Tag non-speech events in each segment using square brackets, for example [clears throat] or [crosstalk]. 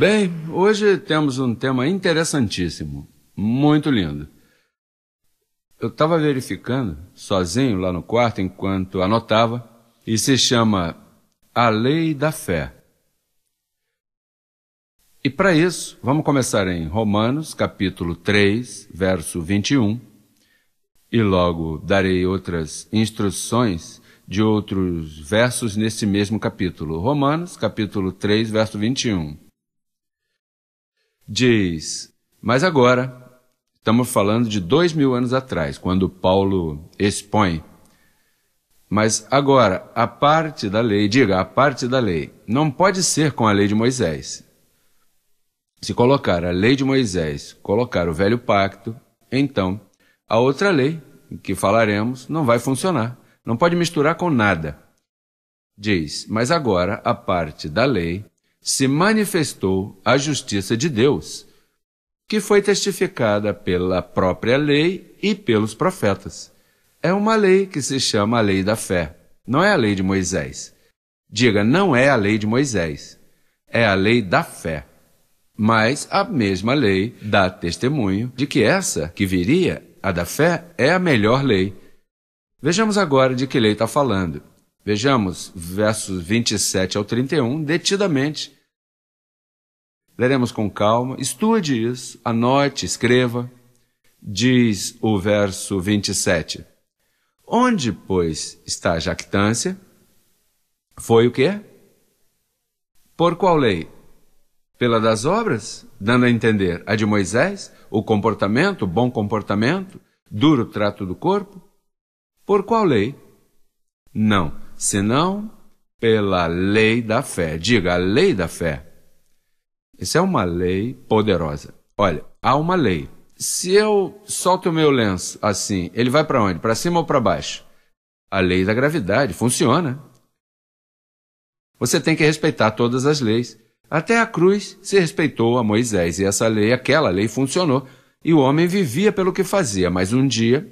Bem, hoje temos um tema interessantíssimo, muito lindo. Eu estava verificando sozinho lá no quarto enquanto anotava, e se chama A Lei da Fé. E para isso, vamos começar em Romanos, capítulo 3, verso 21, e logo darei outras instruções de outros versos nesse mesmo capítulo. Romanos, capítulo 3, verso 21 diz: Mas agora, estamos falando de dois mil anos atrás, quando Paulo expõe. Mas agora, a parte da lei, diga, a parte da lei, não pode ser com a lei de Moisés. Se colocar a lei de Moisés, colocar o velho pacto, então a outra lei, que falaremos, não vai funcionar. Não pode misturar com nada. Diz, mas agora a parte da lei se manifestou a justiça de Deus, que foi testificada pela própria lei e pelos profetas. É uma lei que se chama a lei da fé, não é a lei de Moisés. Diga, não é a lei de Moisés, é a lei da fé. Mas a mesma lei dá testemunho de que essa que viria, a da fé, é a melhor lei. Vejamos agora de que lei está falando. Vejamos versos 27 ao 31 detidamente Leremos com calma, estude isso, anote, escreva. Diz o verso 27. Onde, pois, está a jactância? Foi o quê? Por qual lei? Pela das obras? Dando a entender a de Moisés, o comportamento, o bom comportamento, duro trato do corpo? Por qual lei? Não, senão pela lei da fé. Diga, a lei da fé. Isso é uma lei poderosa. Olha, há uma lei. Se eu solto o meu lenço assim, ele vai para onde? Para cima ou para baixo? A lei da gravidade funciona. Você tem que respeitar todas as leis. Até a cruz se respeitou a Moisés e essa lei, aquela lei funcionou. E o homem vivia pelo que fazia, mas um dia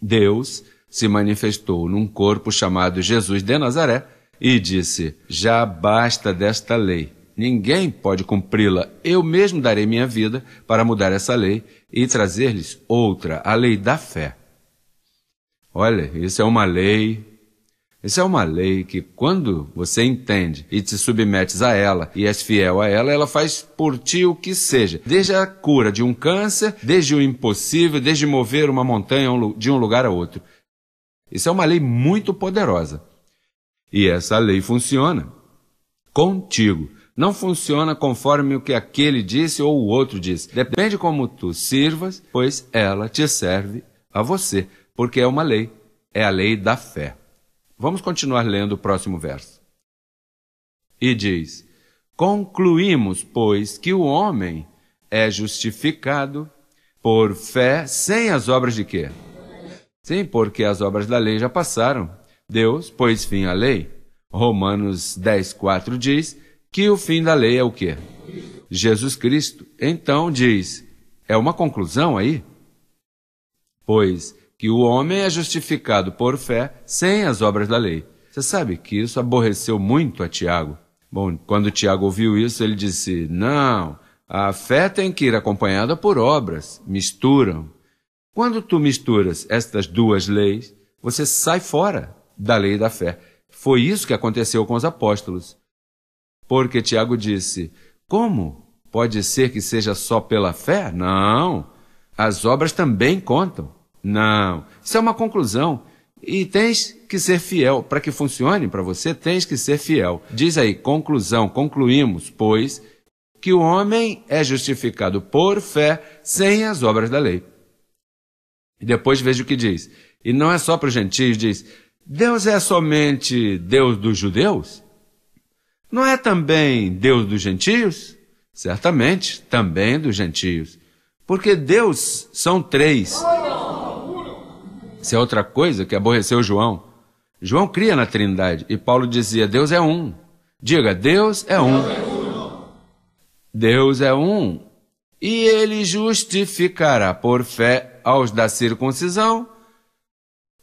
Deus se manifestou num corpo chamado Jesus de Nazaré e disse: Já basta desta lei. Ninguém pode cumpri-la. Eu mesmo darei minha vida para mudar essa lei e trazer-lhes outra, a lei da fé. Olha, isso é uma lei Isso é uma lei que, quando você entende e te submetes a ela e és fiel a ela, ela faz por ti o que seja. Desde a cura de um câncer, desde o impossível, desde mover uma montanha de um lugar a outro. Isso é uma lei muito poderosa. E essa lei funciona contigo. Não funciona conforme o que aquele disse ou o outro disse. Depende como tu sirvas, pois ela te serve a você, porque é uma lei, é a lei da fé. Vamos continuar lendo o próximo verso. E diz: Concluímos, pois, que o homem é justificado por fé sem as obras de quê? Sim, porque as obras da lei já passaram. Deus pôs fim à lei. Romanos 10, 4 diz que o fim da lei é o quê? Jesus Cristo. Então diz, é uma conclusão aí? Pois que o homem é justificado por fé sem as obras da lei. Você sabe que isso aborreceu muito a Tiago. Bom, quando Tiago ouviu isso, ele disse: Não, a fé tem que ir acompanhada por obras, misturam. Quando tu misturas estas duas leis, você sai fora da lei da fé. Foi isso que aconteceu com os apóstolos. Porque Tiago disse: Como? Pode ser que seja só pela fé? Não. As obras também contam? Não. Isso é uma conclusão. E tens que ser fiel. Para que funcione para você, tens que ser fiel. Diz aí, conclusão, concluímos, pois, que o homem é justificado por fé sem as obras da lei. E depois veja o que diz. E não é só para os gentios, diz: Deus é somente Deus dos judeus? Não é também Deus dos gentios? Certamente, também dos gentios. Porque Deus são três. Isso é outra coisa que aborreceu João. João cria na Trindade e Paulo dizia: Deus é um. Diga, Deus é um. Deus é um. E ele justificará por fé aos da circuncisão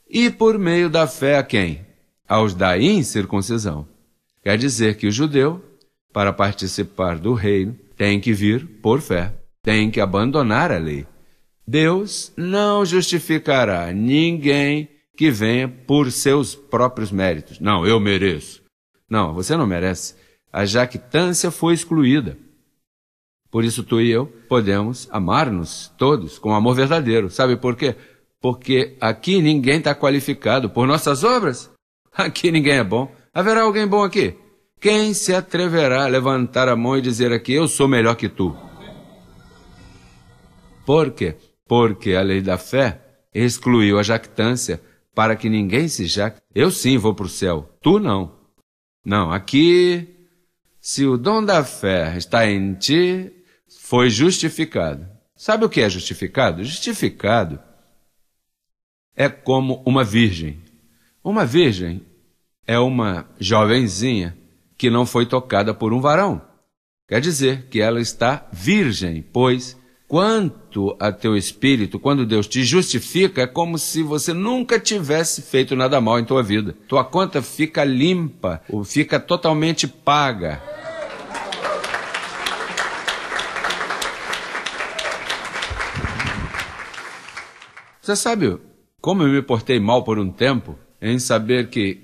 e por meio da fé a quem? Aos da incircuncisão. Quer dizer que o judeu, para participar do reino, tem que vir por fé, tem que abandonar a lei. Deus não justificará ninguém que venha por seus próprios méritos. Não, eu mereço. Não, você não merece. A jactância foi excluída. Por isso tu e eu podemos amar-nos todos com amor verdadeiro. Sabe por quê? Porque aqui ninguém está qualificado por nossas obras. Aqui ninguém é bom. Haverá alguém bom aqui? Quem se atreverá a levantar a mão e dizer aqui, eu sou melhor que tu? Por quê? Porque a lei da fé excluiu a jactância para que ninguém se jacte. Eu sim vou para o céu, tu não. Não, aqui, se o dom da fé está em ti, foi justificado. Sabe o que é justificado? Justificado é como uma virgem. Uma virgem é uma jovenzinha que não foi tocada por um varão. Quer dizer que ela está virgem, pois quanto a teu espírito, quando Deus te justifica, é como se você nunca tivesse feito nada mal em tua vida. Tua conta fica limpa, ou fica totalmente paga. Você sabe como eu me portei mal por um tempo em saber que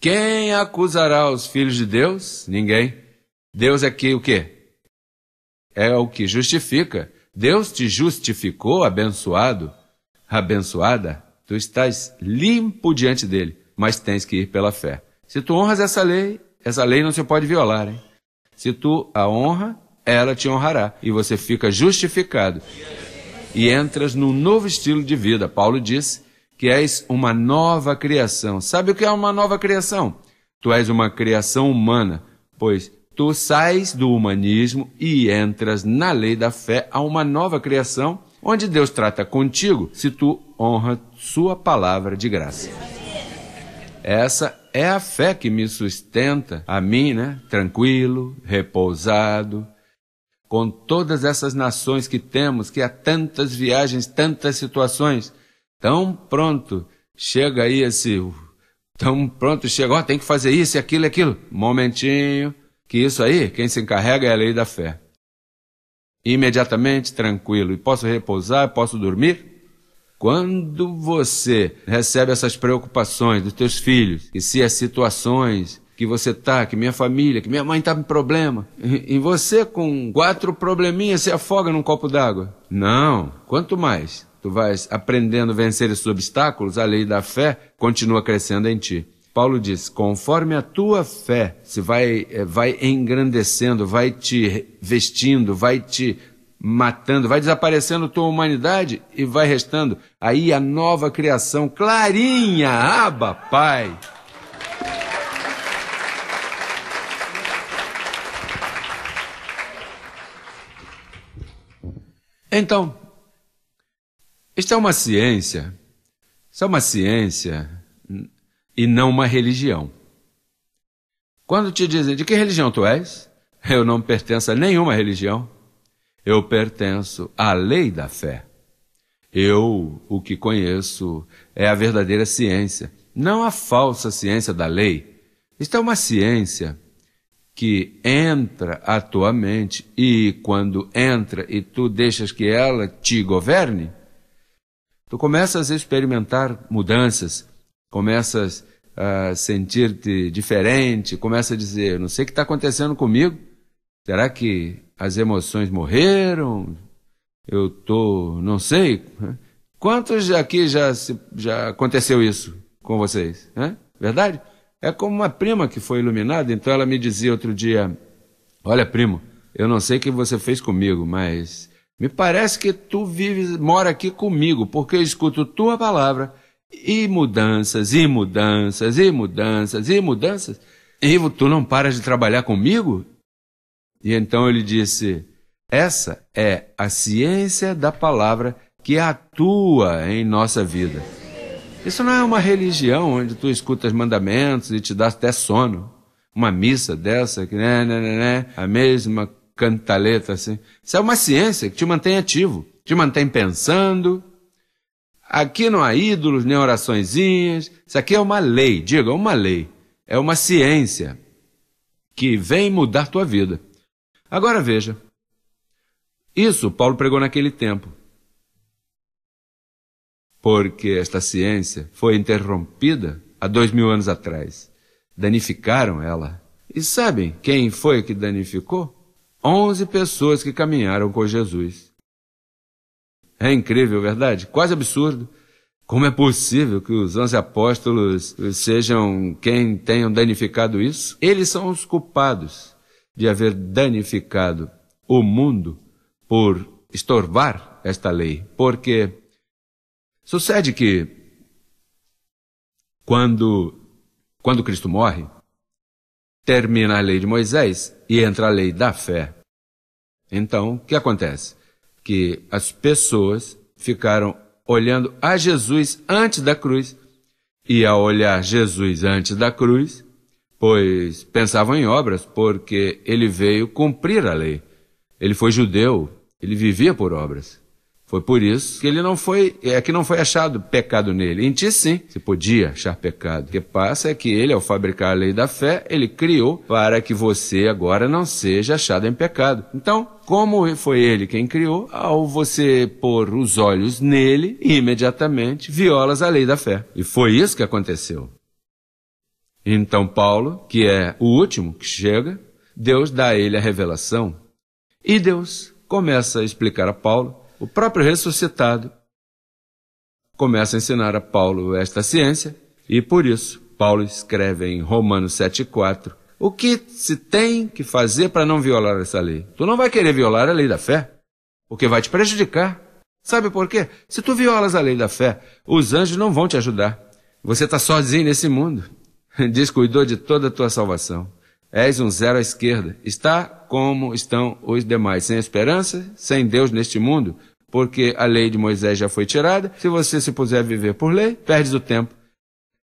quem acusará os filhos de Deus? Ninguém. Deus é que o quê? É o que justifica. Deus te justificou, abençoado, abençoada. Tu estás limpo diante dele, mas tens que ir pela fé. Se tu honras essa lei, essa lei não se pode violar, hein? Se tu a honra, ela te honrará e você fica justificado. E entras num novo estilo de vida. Paulo diz que és uma nova criação. Sabe o que é uma nova criação? Tu és uma criação humana, pois tu sais do humanismo e entras na lei da fé a uma nova criação, onde Deus trata contigo se tu honra sua palavra de graça. Essa é a fé que me sustenta, a mim, né? Tranquilo, repousado, com todas essas nações que temos, que há tantas viagens, tantas situações, Tão pronto chega aí esse. Tão pronto chega, ó, tem que fazer isso e aquilo e aquilo. Momentinho, que isso aí, quem se encarrega é a lei da fé. Imediatamente tranquilo, e posso repousar, posso dormir? Quando você recebe essas preocupações dos teus filhos, e se as situações que você tá, que minha família, que minha mãe tá com problema, e você com quatro probleminhas se afoga num copo d'água? Não, quanto mais tu vais aprendendo a vencer esses obstáculos, a lei da fé continua crescendo em ti. Paulo diz: conforme a tua fé se vai, eh, vai engrandecendo, vai te vestindo, vai te matando, vai desaparecendo tua humanidade e vai restando aí a nova criação clarinha, aba, Pai. Então, esta é uma ciência, isso é uma ciência e não uma religião. Quando te dizem de que religião tu és, eu não pertenço a nenhuma religião, eu pertenço à lei da fé. Eu, o que conheço, é a verdadeira ciência, não a falsa ciência da lei. Isto é uma ciência que entra à tua mente e, quando entra e tu deixas que ela te governe, Tu começas a experimentar mudanças, começas a sentir-te diferente, começa a dizer: não sei o que está acontecendo comigo, será que as emoções morreram? Eu tô, não sei. Quantos aqui já, se, já aconteceu isso com vocês? Né? Verdade? É como uma prima que foi iluminada, então ela me dizia outro dia: Olha, primo, eu não sei o que você fez comigo, mas me parece que tu vives, mora aqui comigo, porque eu escuto tua palavra e mudanças, e mudanças, e mudanças, e mudanças. E tu não paras de trabalhar comigo? E então ele disse: Essa é a ciência da palavra que atua em nossa vida. Isso não é uma religião onde tu escutas mandamentos e te dá até sono. Uma missa dessa, que né, né, né, né, a mesma cantaleta assim. Isso é uma ciência que te mantém ativo, te mantém pensando. Aqui não há ídolos nem oraçõezinhas. Isso aqui é uma lei, diga, uma lei. É uma ciência que vem mudar tua vida. Agora veja. Isso Paulo pregou naquele tempo. Porque esta ciência foi interrompida há dois mil anos atrás. Danificaram ela. E sabem quem foi que danificou? 11 pessoas que caminharam com Jesus. É incrível, verdade? Quase absurdo. Como é possível que os onze apóstolos sejam quem tenham danificado isso? Eles são os culpados de haver danificado o mundo por estorvar esta lei. Porque sucede que quando, quando Cristo morre, termina a lei de Moisés e entra a lei da fé. Então, o que acontece? Que as pessoas ficaram olhando a Jesus antes da cruz e ao olhar Jesus antes da cruz, pois pensavam em obras, porque ele veio cumprir a lei. Ele foi judeu, ele vivia por obras. Foi por isso que ele não foi, é que não foi achado pecado nele. Em ti sim, se podia achar pecado. O que passa é que ele, ao fabricar a lei da fé, ele criou para que você agora não seja achado em pecado. Então, como foi ele quem criou, ao você pôr os olhos nele, imediatamente violas a lei da fé. E foi isso que aconteceu. Então Paulo, que é o último que chega, Deus dá a ele a revelação. E Deus começa a explicar a Paulo o próprio ressuscitado começa a ensinar a Paulo esta ciência e por isso Paulo escreve em Romanos 7,4 o que se tem que fazer para não violar essa lei. Tu não vai querer violar a lei da fé, porque vai te prejudicar. Sabe por quê? Se tu violas a lei da fé, os anjos não vão te ajudar. Você está sozinho nesse mundo. [laughs] Descuidou de toda a tua salvação. És um zero à esquerda. Está como estão os demais, sem esperança, sem Deus neste mundo, porque a lei de Moisés já foi tirada. Se você se puser a viver por lei, perdes o tempo.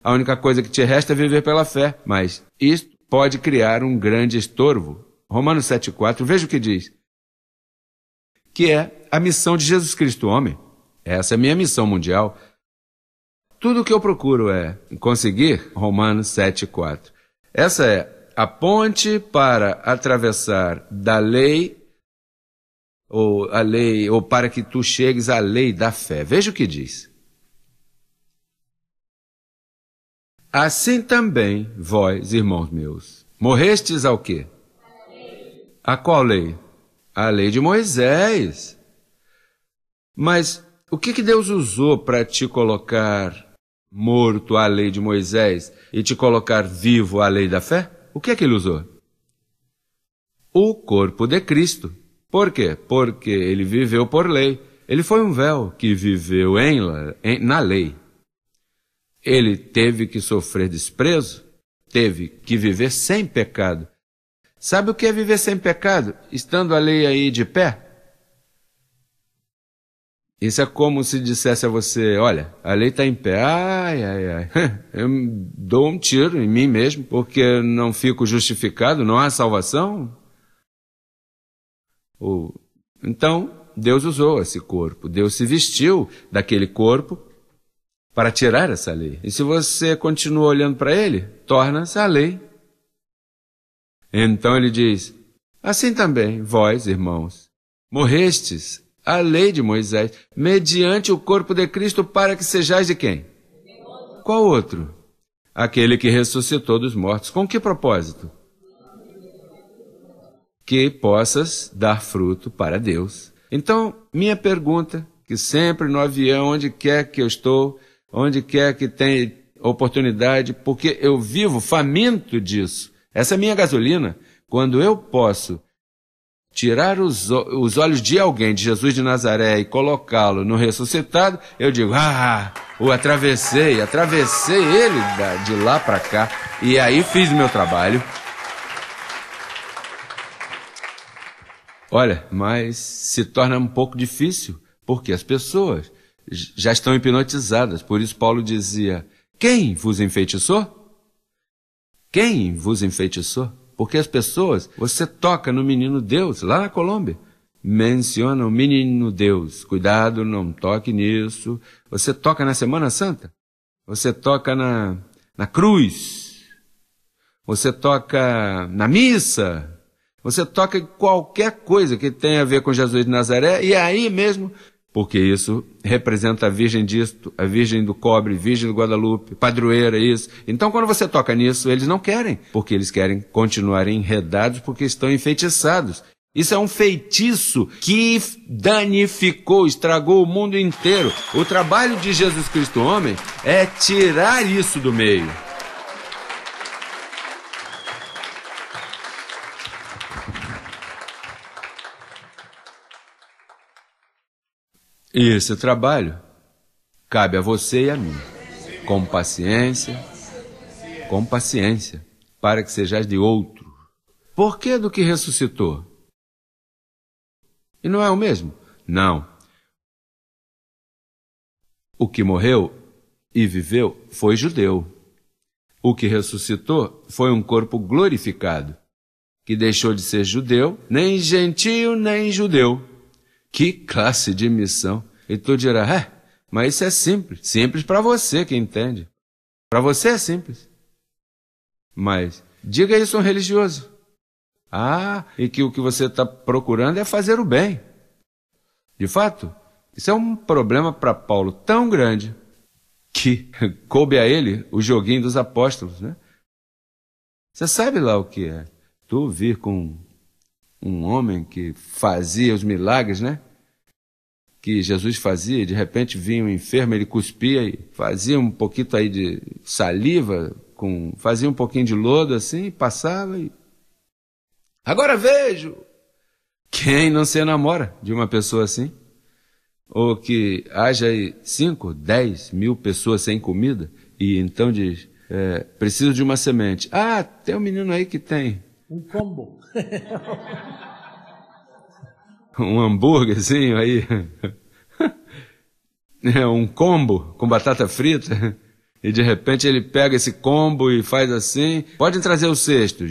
A única coisa que te resta é viver pela fé, mas isto pode criar um grande estorvo. Romanos 7,4, veja o que diz. Que é a missão de Jesus Cristo, homem. Essa é a minha missão mundial. Tudo o que eu procuro é conseguir, Romanos 7,4. Essa é a ponte para atravessar da lei ou a lei, ou para que tu chegues à lei da fé. Veja o que diz. Assim também, vós, irmãos meus, morrestes ao quê? A qual lei? A lei de Moisés. Mas o que, que Deus usou para te colocar morto à lei de Moisés e te colocar vivo à lei da fé? O que é que ele usou? O corpo de Cristo. Por quê? Porque ele viveu por lei. Ele foi um véu que viveu em, em, na lei. Ele teve que sofrer desprezo, teve que viver sem pecado. Sabe o que é viver sem pecado? Estando a lei aí de pé? Isso é como se dissesse a você: olha, a lei está em pé. Ai, ai, ai. [laughs] Eu dou um tiro em mim mesmo, porque não fico justificado, não há salvação. Então, Deus usou esse corpo, Deus se vestiu daquele corpo para tirar essa lei. E se você continua olhando para ele, torna-se a lei. Então ele diz: Assim também, vós, irmãos, morrestes a lei de Moisés, mediante o corpo de Cristo, para que sejais de quem? Qual outro? Aquele que ressuscitou dos mortos. Com que propósito? que possas dar fruto para Deus. Então, minha pergunta, que sempre no avião, onde quer que eu estou, onde quer que tenha oportunidade, porque eu vivo faminto disso. Essa é minha gasolina. Quando eu posso tirar os, os olhos de alguém, de Jesus de Nazaré, e colocá-lo no ressuscitado, eu digo, ah, o atravessei, atravessei ele de lá para cá, e aí fiz o meu trabalho. Olha, mas se torna um pouco difícil, porque as pessoas já estão hipnotizadas. Por isso, Paulo dizia: Quem vos enfeitiçou? Quem vos enfeitiçou? Porque as pessoas, você toca no menino Deus, lá na Colômbia, menciona o menino Deus, cuidado, não toque nisso. Você toca na Semana Santa, você toca na, na cruz, você toca na missa, você toca em qualquer coisa que tenha a ver com Jesus de Nazaré e é aí mesmo, porque isso representa a Virgem disto, a Virgem do Cobre, Virgem do Guadalupe, padroeira, isso. Então quando você toca nisso, eles não querem, porque eles querem continuar enredados porque estão enfeitiçados. Isso é um feitiço que danificou, estragou o mundo inteiro. O trabalho de Jesus Cristo homem é tirar isso do meio. E esse trabalho cabe a você e a mim, com paciência, com paciência, para que sejais de outro. Por que do que ressuscitou? E não é o mesmo? Não. O que morreu e viveu foi judeu. O que ressuscitou foi um corpo glorificado, que deixou de ser judeu, nem gentio, nem judeu que classe de missão! E tu dirá, é, mas isso é simples. Simples para você que entende. Para você é simples. Mas diga isso a um religioso. Ah, e que o que você está procurando é fazer o bem. De fato, isso é um problema para Paulo tão grande que [laughs] coube a ele o joguinho dos apóstolos, né? Você sabe lá o que é? Tu vir com um homem que fazia os milagres, né? que Jesus fazia, de repente vinha um enfermo, ele cuspia e fazia um pouquinho aí de saliva, com, fazia um pouquinho de lodo assim, passava e. Agora vejo! Quem não se enamora de uma pessoa assim? Ou que haja aí 5, 10 mil pessoas sem comida e então diz: é, preciso de uma semente. Ah, tem um menino aí que tem. Um pombo. [laughs] um hambúrguerzinho aí, [laughs] é um combo com batata frita, e de repente ele pega esse combo e faz assim, pode trazer o cesto,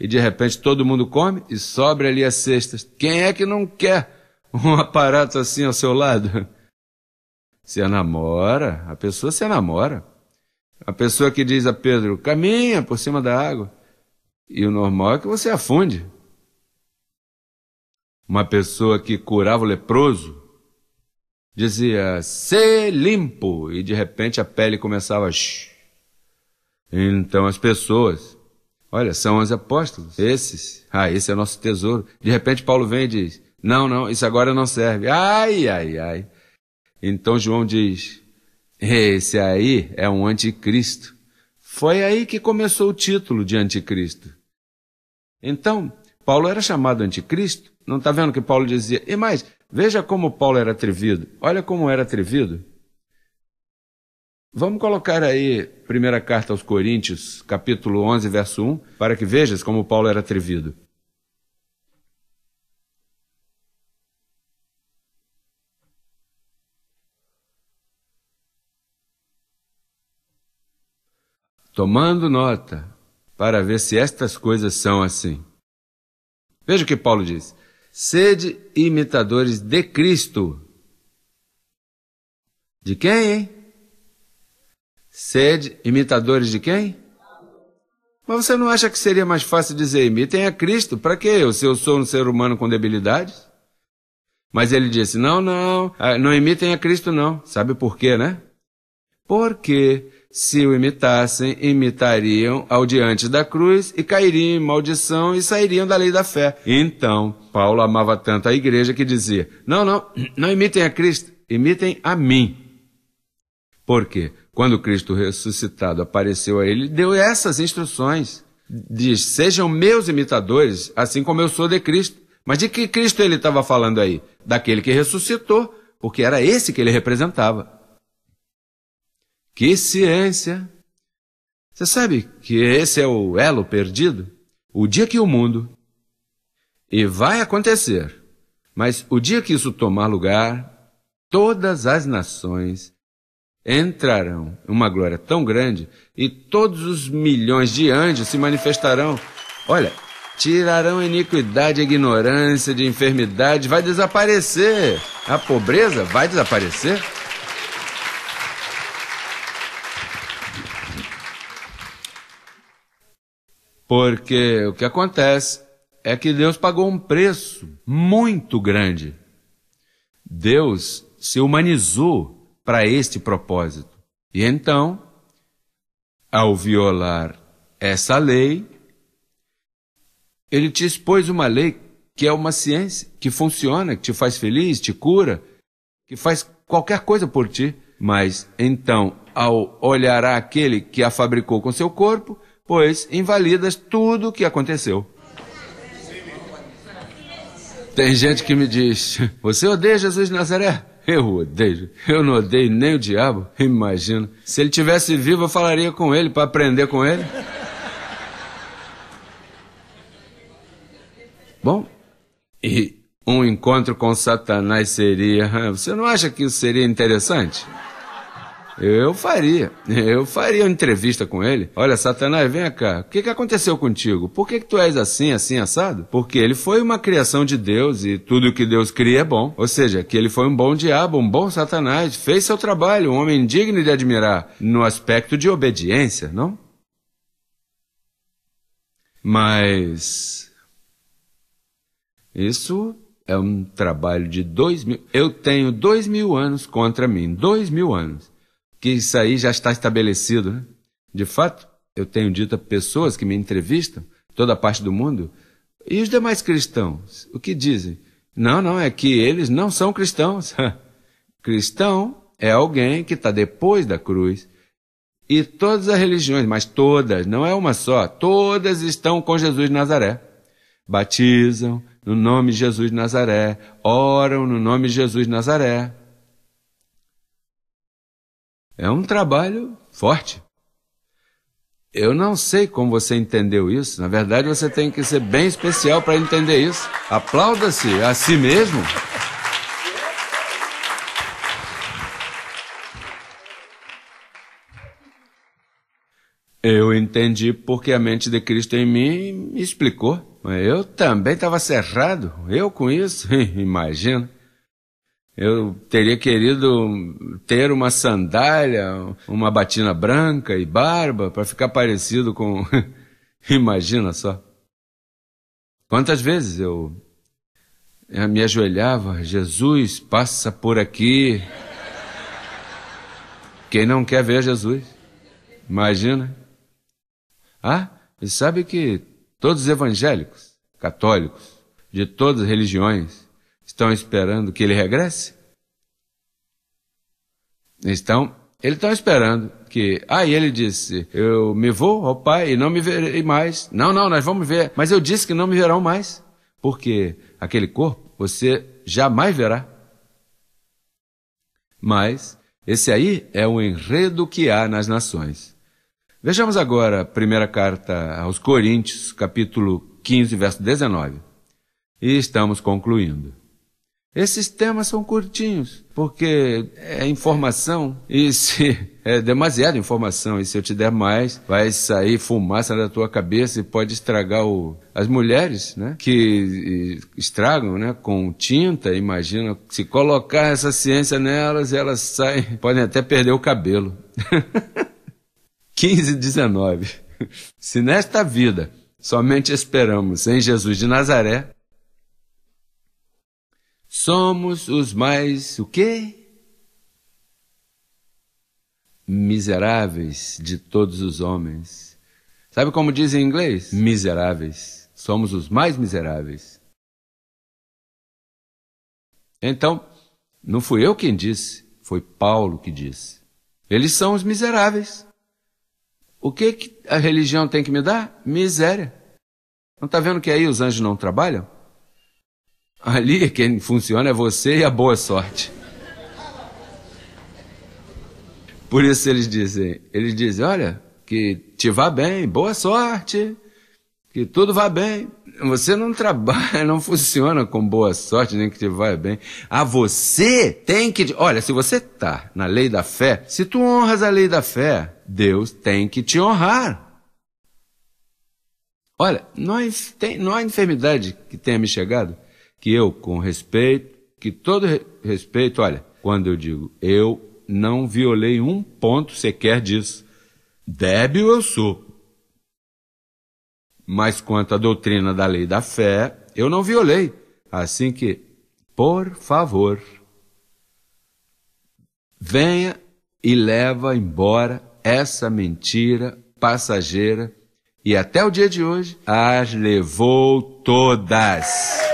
e de repente todo mundo come e sobra ali as cestas. Quem é que não quer um [laughs] aparato assim ao seu lado? Se namora, a pessoa se namora. A pessoa que diz a Pedro, caminha por cima da água. E o normal é que você afunde uma pessoa que curava o leproso, dizia ser limpo e de repente a pele começava a então as pessoas olha são os apóstolos esses ah esse é nosso tesouro de repente Paulo vem e diz não não isso agora não serve ai ai ai então João diz esse aí é um anticristo foi aí que começou o título de anticristo então Paulo era chamado anticristo não está vendo que Paulo dizia? E mais, veja como Paulo era atrevido. Olha como era atrevido. Vamos colocar aí primeira carta aos Coríntios, capítulo 11, verso 1, para que vejas como Paulo era atrevido. Tomando nota para ver se estas coisas são assim. Veja o que Paulo diz. Sede imitadores de Cristo. De quem, hein? Sede imitadores de quem? Mas você não acha que seria mais fácil dizer imitem a Cristo? Para que eu, se eu sou um ser humano com debilidades? Mas ele disse: não, não, ah, não imitem a Cristo, não. Sabe por quê, né? Porque se o imitassem, imitariam ao diante da cruz e cairiam em maldição e sairiam da lei da fé. Então, Paulo amava tanto a igreja que dizia: Não, não, [clears throat] não imitem a Cristo, imitem a mim. Porque quando Cristo ressuscitado apareceu a ele, deu essas instruções. Diz: Sejam meus imitadores, assim como eu sou de Cristo. Mas de que Cristo ele estava falando aí? Daquele que ressuscitou, porque era esse que ele representava. Que ciência! Você sabe que esse é o elo perdido? O dia que o mundo, e vai acontecer, mas o dia que isso tomar lugar, todas as nações entrarão em uma glória tão grande e todos os milhões de anjos se manifestarão. Olha, tirarão a iniquidade, a ignorância, de enfermidade, vai desaparecer. A pobreza vai desaparecer. Porque o que acontece é que Deus pagou um preço muito grande. Deus se humanizou para este propósito. E então, ao violar essa lei, ele te expôs uma lei que é uma ciência, que funciona, que te faz feliz, te cura, que faz qualquer coisa por ti. Mas então, ao olhar aquele que a fabricou com seu corpo, pois invalidas tudo o que aconteceu. Tem gente que me diz: Você odeia Jesus de Nazaré? Eu odeio. Eu não odeio nem o diabo. Imagina. Se ele tivesse vivo, eu falaria com ele para aprender com ele. Bom, e um encontro com Satanás seria. Você não acha que isso seria interessante? Eu faria. [laughs] Eu faria uma entrevista com ele. Olha, Satanás, vem cá. O que, que aconteceu contigo? Por que, que tu és assim, assim, assado? Porque ele foi uma criação de Deus e tudo que Deus cria é bom. Ou seja, que ele foi um bom diabo, um bom Satanás. Fez seu trabalho, um homem digno de admirar no aspecto de obediência, não? Mas. Isso é um trabalho de dois mil. Eu tenho dois mil anos contra mim, dois mil anos que isso aí já está estabelecido. Né? De fato, eu tenho dito a pessoas que me entrevistam, toda parte do mundo, e os demais cristãos, o que dizem? Não, não, é que eles não são cristãos. [laughs] Cristão é alguém que está depois da cruz. E todas as religiões, mas todas, não é uma só, todas estão com Jesus de Nazaré. Batizam no nome de Jesus de Nazaré, oram no nome de Jesus de Nazaré, é um trabalho forte. Eu não sei como você entendeu isso. Na verdade, você tem que ser bem especial para entender isso. Aplauda-se a si mesmo. Eu entendi porque a mente de Cristo em mim me explicou. Eu também estava cerrado. Eu com isso, [laughs] imagina. Eu teria querido ter uma sandália, uma batina branca e barba para ficar parecido com. [laughs] Imagina só. Quantas vezes eu, eu me ajoelhava, Jesus, passa por aqui. Quem não quer ver Jesus? Imagina. Ah, e sabe que todos os evangélicos, católicos, de todas as religiões, estão esperando que ele regresse? Estão, eles estão esperando que. Aí ah, ele disse: Eu me vou ao Pai e não me verei mais. Não, não, nós vamos ver. Mas eu disse que não me verão mais. Porque aquele corpo você jamais verá. Mas esse aí é o enredo que há nas nações. Vejamos agora a primeira carta aos Coríntios, capítulo 15, verso 19. E estamos concluindo. Esses temas são curtinhos, porque é informação, e se [laughs] é demasiada informação, e se eu te der mais, vai sair fumaça da tua cabeça e pode estragar o... as mulheres, né? Que estragam, né? Com tinta, imagina, se colocar essa ciência nelas, elas saem, [laughs] podem até perder o cabelo. 15, [laughs] 19. Se nesta vida somente esperamos em Jesus de Nazaré, Somos os mais o quê? Miseráveis de todos os homens. Sabe como diz em inglês? Miseráveis. Somos os mais miseráveis. Então, não fui eu quem disse, foi Paulo que disse. Eles são os miseráveis. O que, que a religião tem que me dar? Miséria. Não está vendo que aí os anjos não trabalham? Ali quem funciona é você e a boa sorte. Por isso eles dizem, eles dizem, olha, que te vá bem, boa sorte, que tudo vá bem. Você não trabalha, [laughs] não funciona com boa sorte, nem que te vá bem. A você tem que. Olha, se você está na lei da fé, se tu honras a lei da fé, Deus tem que te honrar. Olha, não há, tem, não há enfermidade que tenha me chegado que eu, com respeito, que todo respeito, olha, quando eu digo eu não violei um ponto sequer disso. Débil eu sou. Mas quanto à doutrina da lei da fé, eu não violei. Assim que, por favor, venha e leva embora essa mentira passageira e até o dia de hoje as levou todas.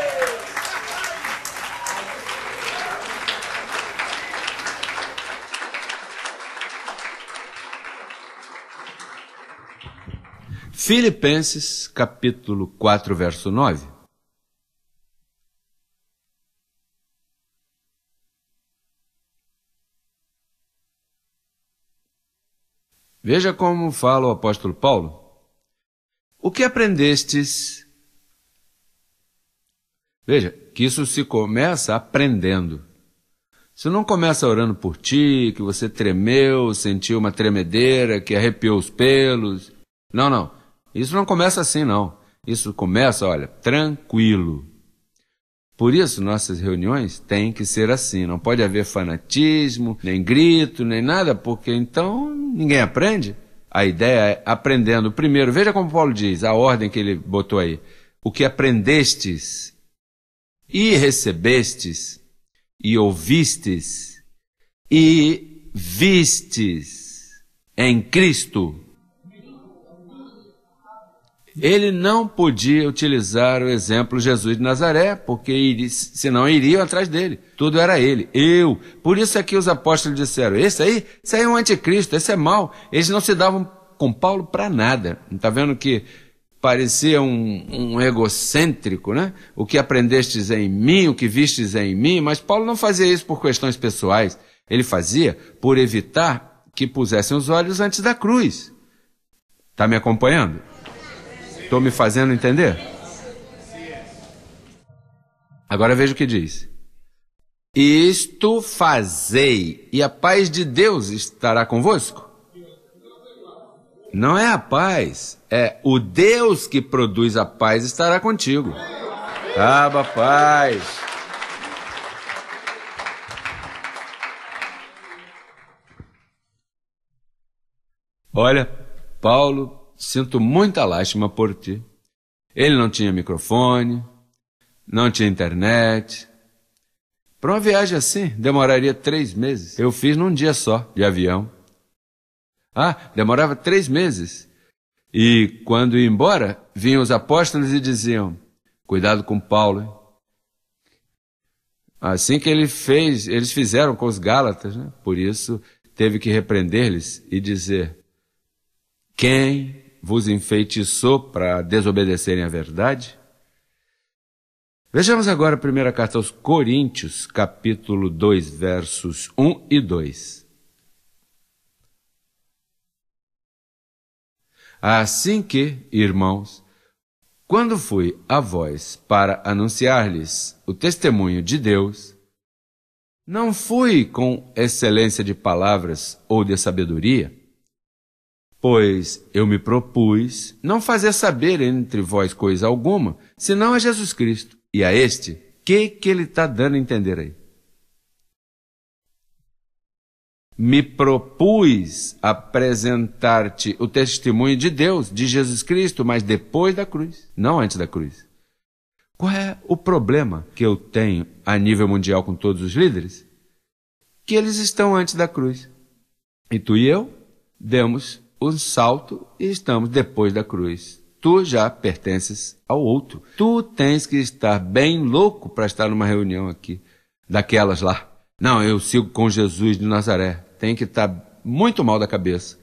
Filipenses capítulo 4, verso 9. Veja como fala o apóstolo Paulo. O que aprendestes? Veja, que isso se começa aprendendo. Isso não começa orando por ti, que você tremeu, sentiu uma tremedeira, que arrepiou os pelos. Não, não. Isso não começa assim, não. Isso começa, olha, tranquilo. Por isso, nossas reuniões têm que ser assim. Não pode haver fanatismo, nem grito, nem nada, porque então ninguém aprende. A ideia é aprendendo primeiro. Veja como Paulo diz, a ordem que ele botou aí. O que aprendestes e recebestes e ouvistes e vistes em Cristo ele não podia utilizar o exemplo Jesus de Nazaré, porque senão iriam atrás dele. Tudo era ele, eu. Por isso é que os apóstolos disseram: esse aí, esse aí é um anticristo, esse é mau. Eles não se davam com Paulo para nada. Está vendo que parecia um, um, egocêntrico, né? O que aprendestes é em mim, o que vistes é em mim, mas Paulo não fazia isso por questões pessoais. Ele fazia por evitar que pusessem os olhos antes da cruz. Está me acompanhando? Estou me fazendo entender? Agora veja o que diz. Isto fazei, e a paz de Deus estará convosco. Não é a paz, é o Deus que produz a paz estará contigo. Aba paz. Olha, Paulo sinto muita lástima por ti. Ele não tinha microfone, não tinha internet. Para uma viagem assim, demoraria três meses. Eu fiz num dia só, de avião. Ah, demorava três meses. E quando ia embora, vinham os apóstolos e diziam: Cuidado com Paulo. Hein? Assim que ele fez, eles fizeram com os Gálatas, né? por isso teve que repreender-lhes e dizer: Quem vos enfeitiçou para desobedecerem à verdade? Vejamos agora a primeira carta aos Coríntios, capítulo 2, versos 1 e 2. Assim que, irmãos, quando fui a vós para anunciar-lhes o testemunho de Deus, não fui com excelência de palavras ou de sabedoria, Pois eu me propus não fazer saber entre vós coisa alguma, senão a Jesus Cristo. E a este, que que ele está dando a entender aí? Me propus apresentar-te o testemunho de Deus, de Jesus Cristo, mas depois da cruz, não antes da cruz. Qual é o problema que eu tenho a nível mundial com todos os líderes? Que eles estão antes da cruz. E tu e eu demos o salto e estamos depois da cruz. Tu já pertences ao outro. Tu tens que estar bem louco para estar numa reunião aqui, daquelas lá. Não, eu sigo com Jesus de Nazaré. Tem que estar tá muito mal da cabeça.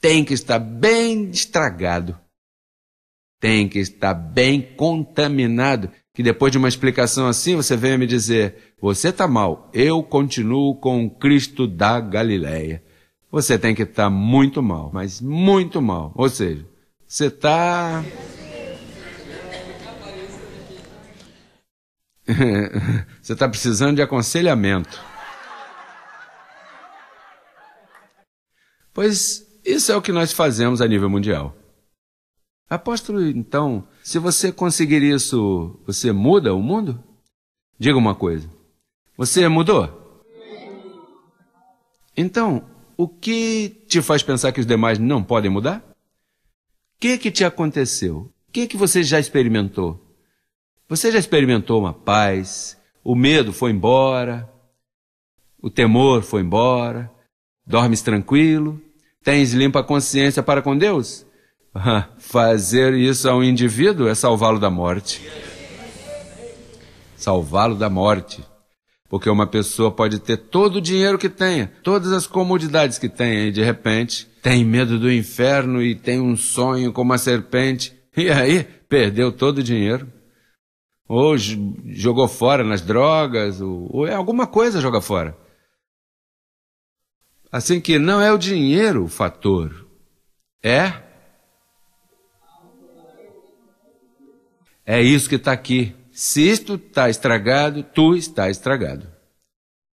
Tem que estar bem estragado. Tem que estar bem contaminado. Que depois de uma explicação assim você venha me dizer: você está mal, eu continuo com Cristo da Galileia. Você tem que estar tá muito mal, mas muito mal. Ou seja, você está. [laughs] você está precisando de aconselhamento. Pois isso é o que nós fazemos a nível mundial. Apóstolo, então, se você conseguir isso, você muda o mundo? Diga uma coisa. Você mudou? Então, o que te faz pensar que os demais não podem mudar? O que que te aconteceu? O que que você já experimentou? Você já experimentou uma paz? O medo foi embora? O temor foi embora? Dormes tranquilo? Tens limpa consciência para com Deus? [laughs] Fazer isso a um indivíduo é salvá-lo da morte. Salvá-lo da morte. Porque uma pessoa pode ter todo o dinheiro que tenha, todas as comodidades que tenha, e de repente tem medo do inferno e tem um sonho como a serpente, e aí perdeu todo o dinheiro. Ou jogou fora nas drogas, ou, ou é alguma coisa joga fora. Assim que não é o dinheiro o fator, é. É isso que está aqui se isto está estragado, tu está estragado.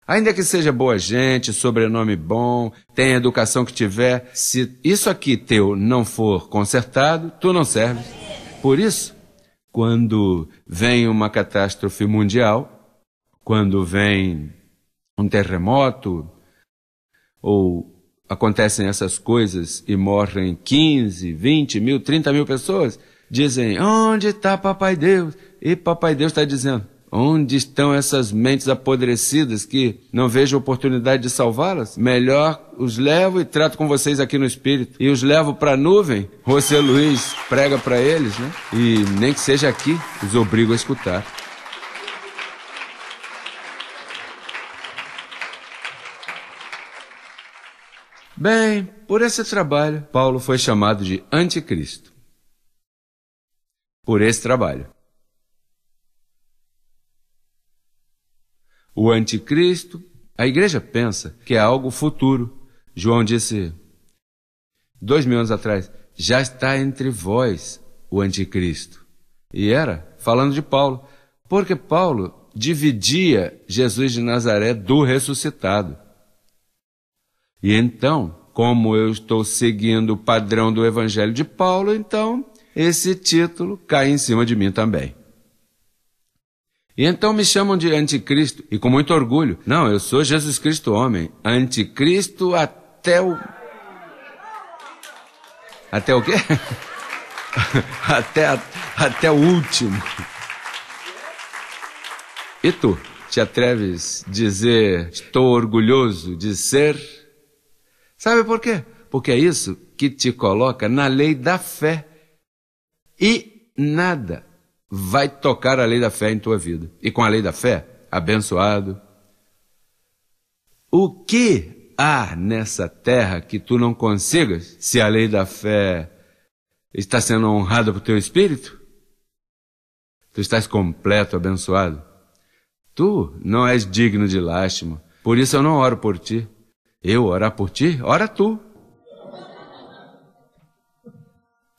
Ainda que seja boa gente, sobrenome bom, tenha a educação que tiver, se isso aqui teu não for consertado, tu não serves. Por isso, quando vem uma catástrofe mundial, quando vem um terremoto, ou acontecem essas coisas e morrem 15, 20 mil, 30 mil pessoas, dizem: Onde está Papai Deus? E Papai Deus está dizendo: Onde estão essas mentes apodrecidas que não vejo oportunidade de salvá-las? Melhor os levo e trato com vocês aqui no espírito. E os levo para a nuvem. José Luiz prega para eles, né? E nem que seja aqui, os obrigo a escutar. Bem, por esse trabalho, Paulo foi chamado de Anticristo. Por esse trabalho. O anticristo, a igreja pensa que é algo futuro. João disse, dois mil anos atrás, já está entre vós o anticristo. E era falando de Paulo, porque Paulo dividia Jesus de Nazaré do ressuscitado. E então, como eu estou seguindo o padrão do evangelho de Paulo, então esse título cai em cima de mim também. E então me chamam de anticristo, e com muito orgulho. Não, eu sou Jesus Cristo homem. Anticristo até o. Até o quê? [laughs] até, até o último. E tu, te atreves a dizer estou orgulhoso de ser? Sabe por quê? Porque é isso que te coloca na lei da fé. E nada vai tocar a lei da fé em tua vida. E com a lei da fé, abençoado. O que há nessa terra que tu não consigas, se a lei da fé está sendo honrada por teu espírito? Tu estás completo, abençoado. Tu não és digno de lástima, por isso eu não oro por ti. Eu orar por ti? Ora tu.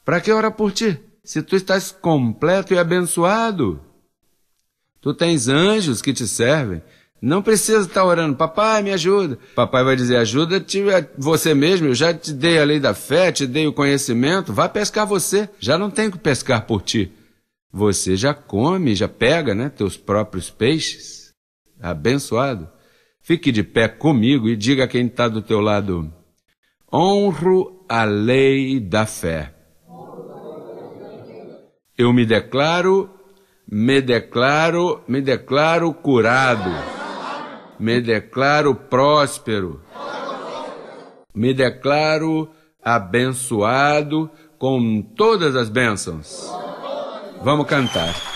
Para que orar por ti? se tu estás completo e abençoado. Tu tens anjos que te servem. Não precisa estar orando, papai, me ajuda. Papai vai dizer, ajuda-te você mesmo, eu já te dei a lei da fé, te dei o conhecimento, vá pescar você, já não tem que pescar por ti. Você já come, já pega, né, teus próprios peixes. Abençoado. Fique de pé comigo e diga a quem está do teu lado, honro a lei da fé. Eu me declaro, me declaro, me declaro curado. Me declaro próspero. Me declaro abençoado com todas as bênçãos. Vamos cantar.